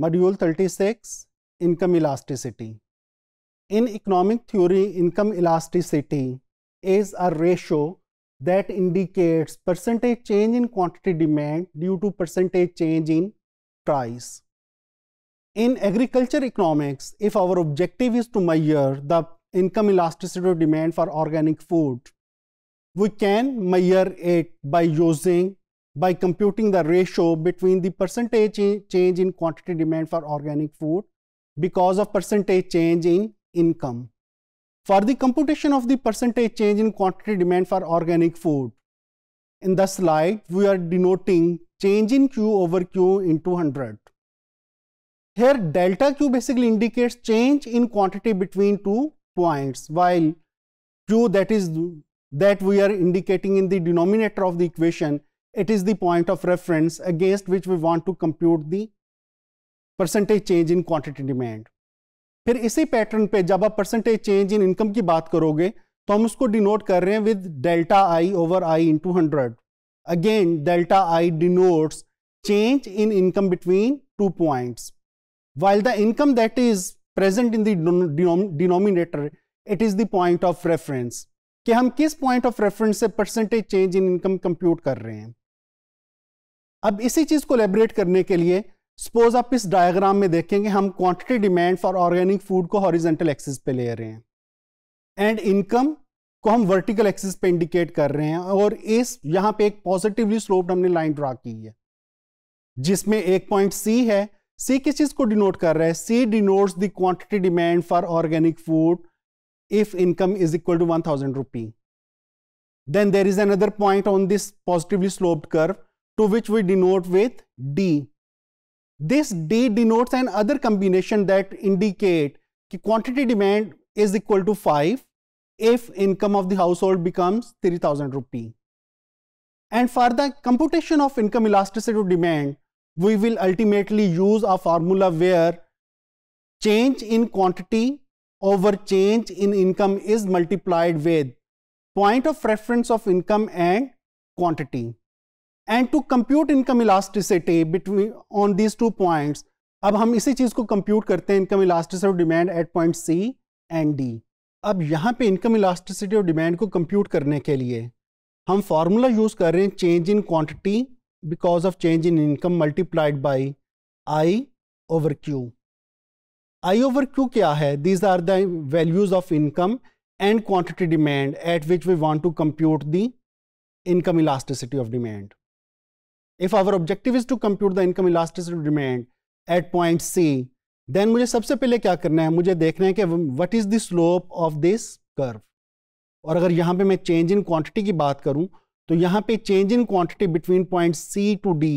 Module 36 Income Elasticity. In economic theory, income elasticity is a ratio that indicates percentage change in quantity demand due to percentage change in price. In agriculture economics, if our objective is to measure the income elasticity of demand for organic food, we can measure it by using by computing the ratio between the percentage change in quantity demand for organic food because of percentage change in income. For the computation of the percentage change in quantity demand for organic food, in the slide we are denoting change in Q over Q into 100. Here delta Q basically indicates change in quantity between two points while Q that is that we are indicating in the denominator of the equation it is the point of reference against which we want to compute the percentage change in quantity demand फिर इसी pattern पे जब आप percentage change in income की बात करोगे तो हम उसको डिनोट कर रहे हैं with delta I over I into hundred again delta I denotes change in income between two points while the income that is present in the denom denominator it is the point of reference कि हम किस point of reference से percentage change in income compute कर रहे हैं अब इसी चीज़ को लेबरेट करने के लिए सपोज आप इस डायग्राम में देखेंगे हम quantity demand for organic food को हॉरिजेंटल एक्सिस पे ले रहे हैं एंड इनकम को हम वर्टिकल एक्सिस पे इंडिकेट कर रहे हैं और इस यहां पे एक पॉजिटिवली स्लोप्ड हमने लाइन ड्रा की है जिसमें एक पॉइंट सी है सी किस चीज़ को डिनोट कर रहा है C denote the quantity demand for organic food if income is equal to one thousand rupee then there is another point on this positively sloped curve to which we denote with D. This D denotes an other combination that indicate quantity demand is equal to 5 if income of the household becomes 3000 rupee. And for the computation of income elasticity to demand, we will ultimately use a formula where change in quantity over change in income is multiplied with point of reference of income and quantity. And to compute income elasticity between on these two points अब हम इसी चीज़ को compute करते हैं income elasticity और demand at point C and D अब यहाँ पे इनकम इलास्टिसिटी और डिमांड को कंप्यूट करने के लिए हम फार्मूला यूज़ कर रहे हैं change in quantity because of change in income multiplied by I over Q I over Q क्या है these are the values of income and quantity demand at which we want to compute the income elasticity of demand if our objective is to compute the income elasticity demand at point C then मुझे सबसे पहले क्या करना है मुझे देखना है कि what is the slope of this curve और अगर यहां पर मैं चेंज इन क्वांटिटी की बात करूं तो यहां पर change in quantity between point C to D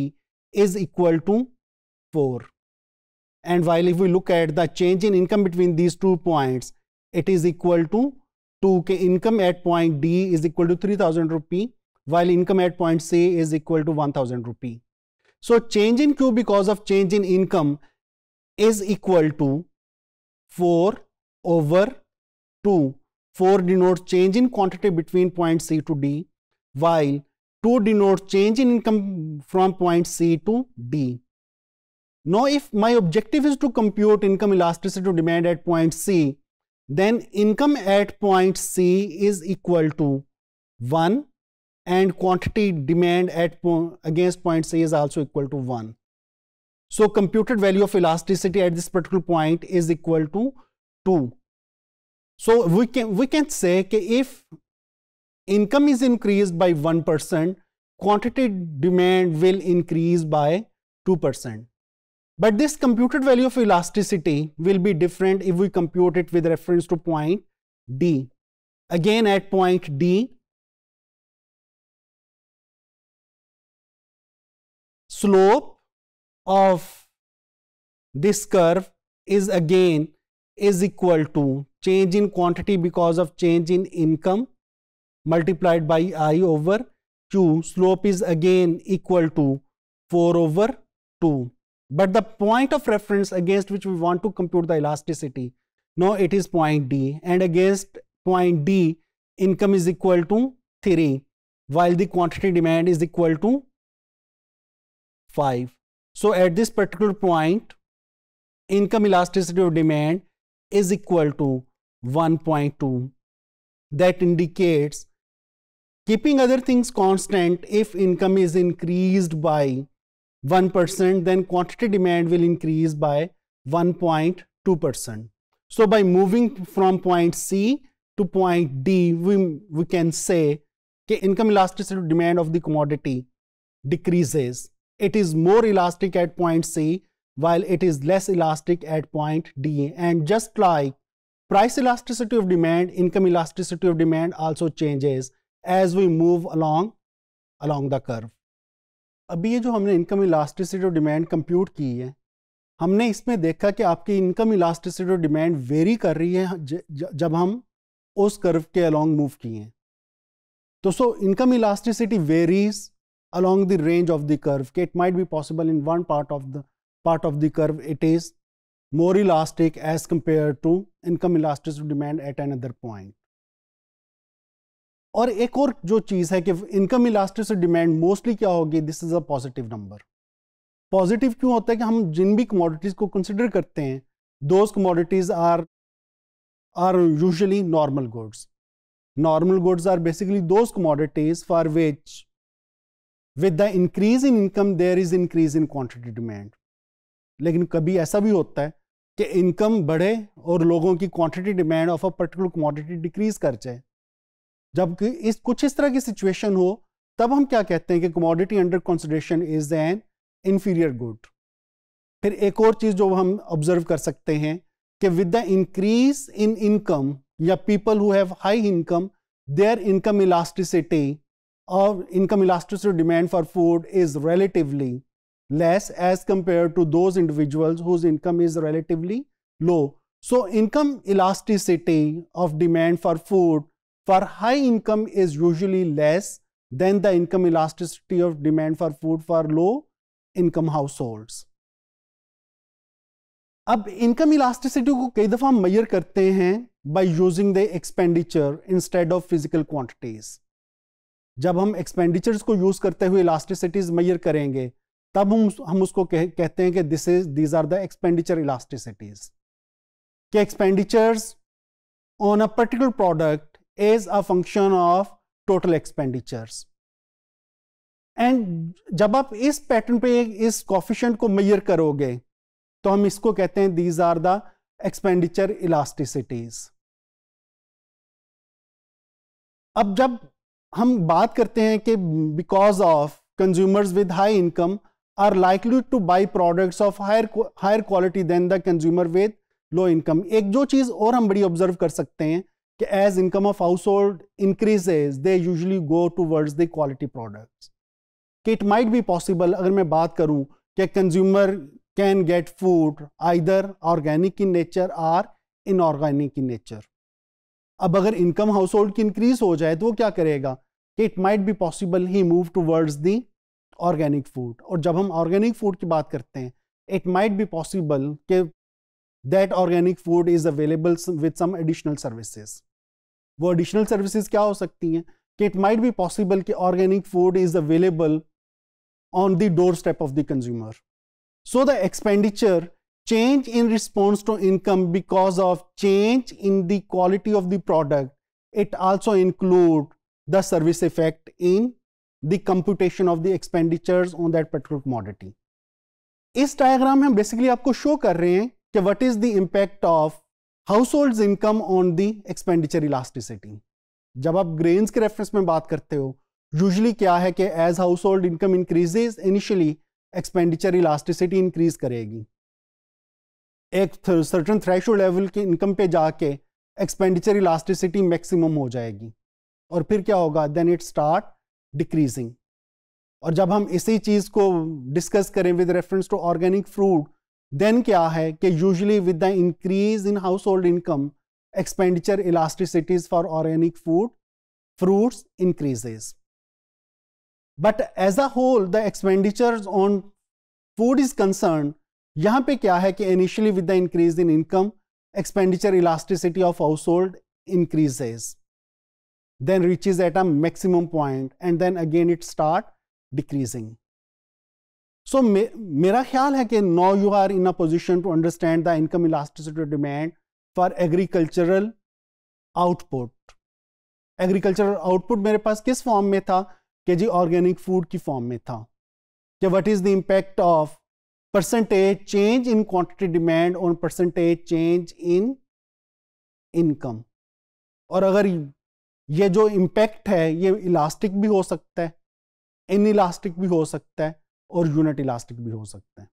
is equal to four and while if you look at the change in income between these two point it is equal to two K income at point D is equal to three thousand rupee while income at point C is equal to 1000 rupee. So change in Q because of change in income is equal to 4 over 2. 4 denotes change in quantity between point C to D while 2 denotes change in income from point C to D. Now if my objective is to compute income elasticity to demand at point C, then income at point C is equal to 1 and quantity demand at po against point C is also equal to 1. So computed value of elasticity at this particular point is equal to 2. So we can, we can say that if income is increased by 1%, quantity demand will increase by 2%. But this computed value of elasticity will be different if we compute it with reference to point D. Again at point D, slope of this curve is again is equal to change in quantity because of change in income multiplied by i over q slope is again equal to 4 over 2 but the point of reference against which we want to compute the elasticity no it is point d and against point d income is equal to 3 while the quantity demand is equal to 5. So at this particular point, income elasticity of demand is equal to 1.2. That indicates keeping other things constant, if income is increased by 1%, then quantity demand will increase by 1.2%. So by moving from point C to point D, we, we can say income elasticity of demand of the commodity decreases It is more elastic at point C while it is less elastic at point D. And just like price elasticity of demand, income elasticity of demand also changes as we move along along the curve. अभी ये जो हमने income elasticity of demand compute की है हमने इसमें देखा कि आपकी income elasticity of demand vary कर रही है जब हम उस कर्व के अलोंग मूव किए हैं तो so income elasticity varies along the range of the curve. It might be possible in one part of the part of the curve it is more elastic as compared to income elasticity demand at another point. और एक और जो चीज़ है कि income elasticity demand mostly क्या होगी this is a positive number positive क्यों होता है कि हम जिन भी कमोडिटीज़ को कंसिडर करते हैं those commodities are are usually normal goods normal goods are basically those commodities for which with the increase in income there is increase in quantity demand लेकिन कभी ऐसा भी होता है कि इनकम बढ़े और लोगों की quantity demand of a particular commodity decrease कर जाए जबकि इस कुछ इस तरह की सिचुएशन हो तब हम क्या कहते हैं कि commodity under consideration is an inferior good फिर एक और चीज़ जो हम ऑब्जर्व कर सकते हैं कि with the increase in income या people who have high income their income elasticity of income elasticity demand for food is relatively less as compared to those individuals whose income is relatively low. So income elasticity of demand for food for high income is usually less than the income elasticity of demand for food for low income households. अब income elasticity को कई दफ़ा हम measure करते हैं by using the expenditure instead of physical quantities जब हम expenditures को यूज़ करते हुए इलास्टिसिटीज़ मैयर करेंगे तब हम हम उसको कह, कहते हैं कि this is these are the expenditure elasticities कि expenditures on a particular product is a function of total expenditures and जब आप इस पैटर्न पे इस कॉफिशेंट को मैयर करोगे तो हम इसको कहते हैं these are the expenditure elasticities अब जब हम बात करते हैं कि because of consumers with high income are likely to buy products of higher higher quality than the consumer with low income एक जो चीज़ और हम बड़ी ऑब्जर्व कर सकते हैं कि as income of household increases they usually go towards the quality products कि इट माइट बी पॉसिबल अगर मैं बात करूं कि consumer can get food either organic in nature or inorganic in nature अब अगर इनकम हाउस होल्ड की increase हो जाए तो वो क्या करेगा it might be possible he moved towards the organic food. Or जब हम organic food की बात it might be possible that organic food is available with some additional services. वो additional services क्या हो it might be possible कि organic food is available on the doorstep of the consumer. So the expenditure change in response to income because of change in the quality of the product. It also include the service effect in the computation of the expenditures on that particular commodity. इस diagram में हम basically आपको show कर रहे हैं कि what is the impact of household income on the expenditure elasticity जब आप ग्रेन्स के रेफरेंस में बात करते हो यूजली क्या है कि as household income increases initially expenditure elasticity increase करेगी एक सर्टन थ्रेशो लेवल के इनकम पे जाके एक्सपेंडिचर इलास्टिसिटी मैक्सिमम हो जाएगी और फिर क्या होगा देन इट स्टार्ट डिक्रीजिंग और जब हम इसी चीज को डिस्कस करें with reference to organic fruit then क्या है कि usually with the increase in household income expenditure elasticities for organic food fruits increases but as a whole the expenditure on food is concern यहां पर क्या है कि initially with the increase in income expenditure elasticity of household increases then reaches at a maximum point and then again it start decreasing. So mera khayal hai ki now you are in a position to understand the income elasticity of demand for agricultural output. Agricultural output mere paas kis form mein tha ke ji organic food ki form mein tha ke what is the impact of percentage change in quantity demand on percentage change in income और अगर ये जो impact है ये elastic भी हो सकता है इन इलास्टिक भी हो सकता है और यूनिट इलास्टिक भी हो सकता है